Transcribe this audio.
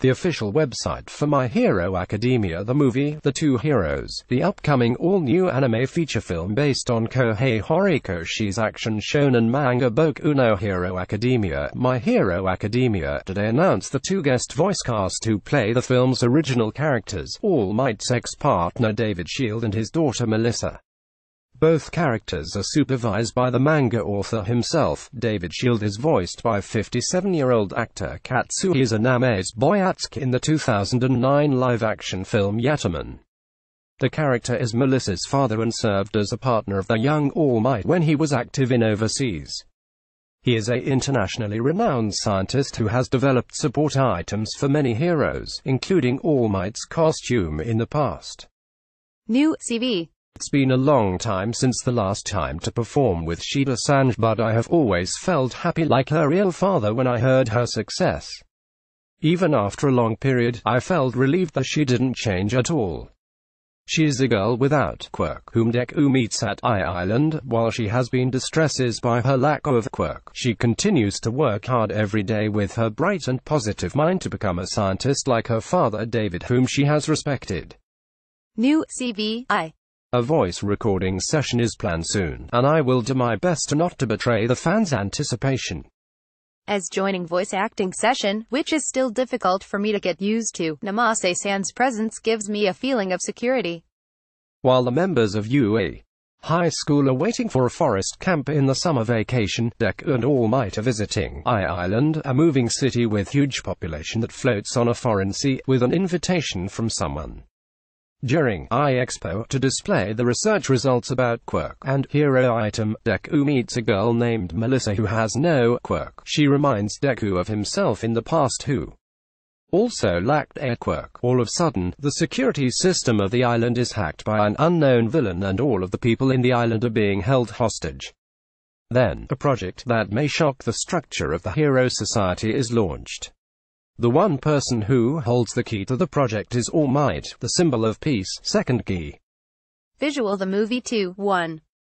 the official website for My Hero Academia, the movie The Two Heroes, the upcoming all-new anime feature film based on Kohei Horikoshi's action shonen manga Boku no Hero Academia, My Hero Academia, today announced the two guest voice cast who play the film's original characters, All Might's ex-partner David Shield and his daughter Melissa. Both characters are supervised by the manga author himself. David Shield is voiced by 57-year-old actor Katsuhi Zaname's Boyatsk in the 2009 live-action film Yataman. The character is Melissa's father and served as a partner of the Young All Might when he was active in overseas. He is a internationally renowned scientist who has developed support items for many heroes, including All Might's costume in the past. New CV it's been a long time since the last time to perform with Sheeta Sanj but I have always felt happy like her real father when I heard her success. Even after a long period, I felt relieved that she didn't change at all. She is a girl without quirk, whom Deku meets at I Island. While she has been distresses by her lack of quirk, she continues to work hard every day with her bright and positive mind to become a scientist like her father David whom she has respected. New CVI a voice recording session is planned soon, and I will do my best not to betray the fans' anticipation. As joining voice acting session, which is still difficult for me to get used to, Namase-san's presence gives me a feeling of security. While the members of UA High School are waiting for a forest camp in the summer vacation, Deck and All Might are visiting I Island, a moving city with huge population that floats on a foreign sea, with an invitation from someone during iExpo to display the research results about quirk and hero item. Deku meets a girl named Melissa who has no quirk. She reminds Deku of himself in the past who also lacked a quirk. All of sudden, the security system of the island is hacked by an unknown villain and all of the people in the island are being held hostage. Then, a project that may shock the structure of the Hero Society is launched. The one person who holds the key to the project is All Might, the symbol of peace, second key. Visual The movie 2, 1.